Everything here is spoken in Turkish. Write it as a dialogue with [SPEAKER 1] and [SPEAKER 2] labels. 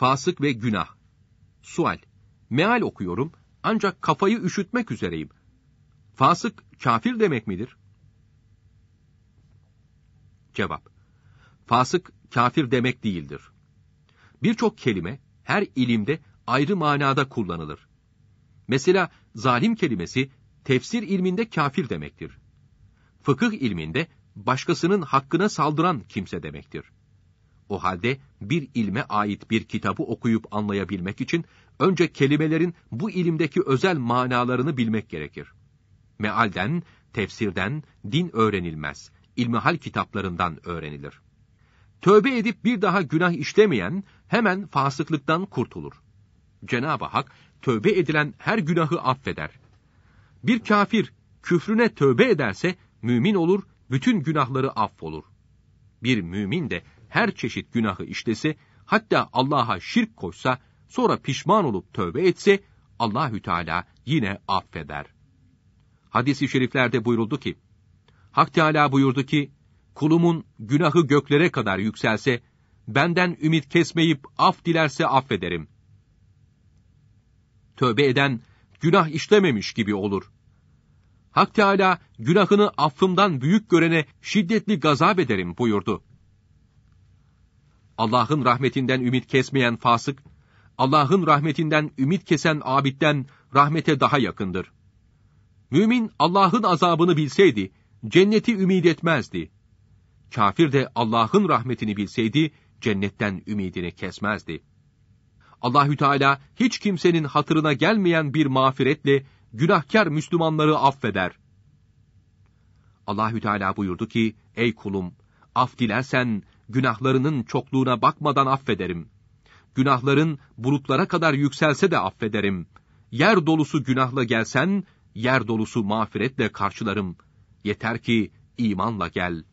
[SPEAKER 1] Fasık ve günah. Sual. Meal okuyorum ancak kafayı üşütmek üzereyim. Fasık kafir demek midir? Cevap. Fasık kafir demek değildir. Birçok kelime her ilimde ayrı manada kullanılır. Mesela zalim kelimesi tefsir ilminde kafir demektir. Fıkıh ilminde başkasının hakkına saldıran kimse demektir. O halde bir ilme ait bir kitabı okuyup anlayabilmek için önce kelimelerin bu ilimdeki özel manalarını bilmek gerekir. Mealden, tefsirden din öğrenilmez. İlmihal kitaplarından öğrenilir. Tövbe edip bir daha günah işlemeyen hemen fasıklıktan kurtulur. Cenab-ı Hak tövbe edilen her günahı affeder. Bir kafir küfrüne tövbe ederse mümin olur, bütün günahları affolur. Bir mümin de her çeşit günahı işlese, hatta Allah'a şirk koşsa, sonra pişman olup tövbe etse, Allahü Teala yine affeder. Hadis-i şeriflerde buyuruldu ki, Hak Teala buyurdu ki, kulumun günahı göklere kadar yükselse, benden ümit kesmeyip af dilerse affederim. Tövbe eden, günah işlememiş gibi olur. Hak Teala günahını affımdan büyük görene şiddetli gazap ederim buyurdu. Allah'ın rahmetinden ümit kesmeyen fasık, Allah'ın rahmetinden ümit kesen abitten rahmete daha yakındır. Mümin Allah'ın azabını bilseydi, cenneti ümit etmezdi. Kafir de Allah'ın rahmetini bilseydi, cennetten ümidini kesmezdi. Allahü Teala hiç kimsenin hatırına gelmeyen bir mağfiretle günahkar Müslümanları affeder. Allahü Teala buyurdu ki: Ey kulum, af dilersen günahlarının çokluğuna bakmadan affederim. Günahların bulutlara kadar yükselse de affederim. Yer dolusu günahla gelsen, yer dolusu mağfiretle karşılarım. Yeter ki imanla gel.